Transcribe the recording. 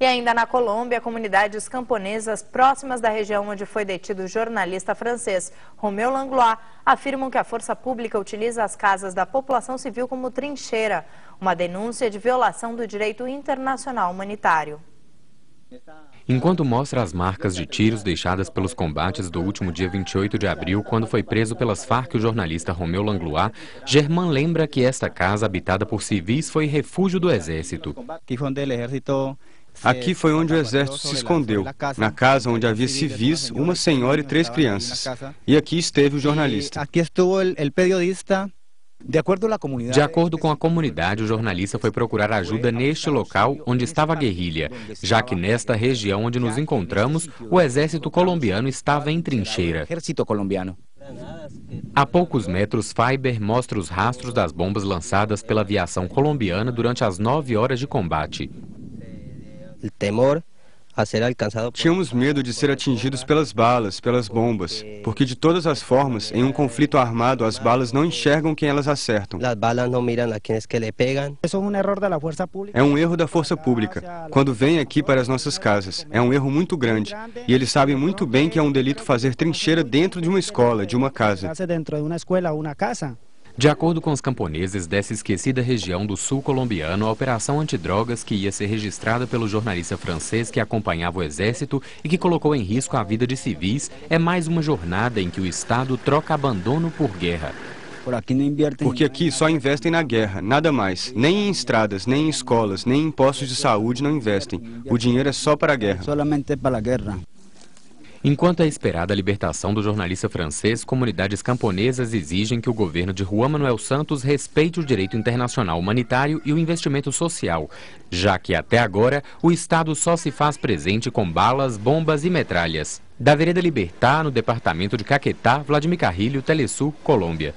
E ainda na Colômbia, comunidades camponesas próximas da região onde foi detido o jornalista francês Romeu Langlois afirmam que a força pública utiliza as casas da população civil como trincheira, uma denúncia de violação do direito internacional humanitário. Enquanto mostra as marcas de tiros deixadas pelos combates do último dia 28 de abril, quando foi preso pelas Farc o jornalista Romeu Langlois, Germán lembra que esta casa, habitada por civis, foi refúgio do exército. Aqui foi onde o exército se escondeu, na casa onde havia civis, uma senhora e três crianças. E aqui esteve o jornalista. Aqui o periodista. De acordo com a comunidade, o jornalista foi procurar ajuda neste local onde estava a guerrilha, já que nesta região onde nos encontramos, o exército colombiano estava em trincheira. A poucos metros, Fiber mostra os rastros das bombas lançadas pela aviação colombiana durante as nove horas de combate o temor a ser alcançado. Tínhamos medo de ser atingidos pelas balas, pelas bombas, porque de todas as formas, em um conflito armado, as balas não enxergam quem elas acertam. As balas não miram a que lhe pegam. É um erro da força pública. Quando vem aqui para as nossas casas, é um erro muito grande. E eles sabem muito bem que é um delito fazer trincheira dentro de uma escola, de uma casa. De acordo com os camponeses dessa esquecida região do sul colombiano, a operação antidrogas que ia ser registrada pelo jornalista francês que acompanhava o exército e que colocou em risco a vida de civis é mais uma jornada em que o Estado troca abandono por guerra. Porque aqui só investem na guerra, nada mais. Nem em estradas, nem em escolas, nem em postos de saúde não investem. O dinheiro é só para a guerra. Enquanto é esperada a libertação do jornalista francês, comunidades camponesas exigem que o governo de Juan Manuel Santos respeite o direito internacional humanitário e o investimento social, já que até agora o Estado só se faz presente com balas, bombas e metralhas. Da Vereda Libertar, no departamento de Caquetá, Vladimir Carrilho, Telesul, Colômbia.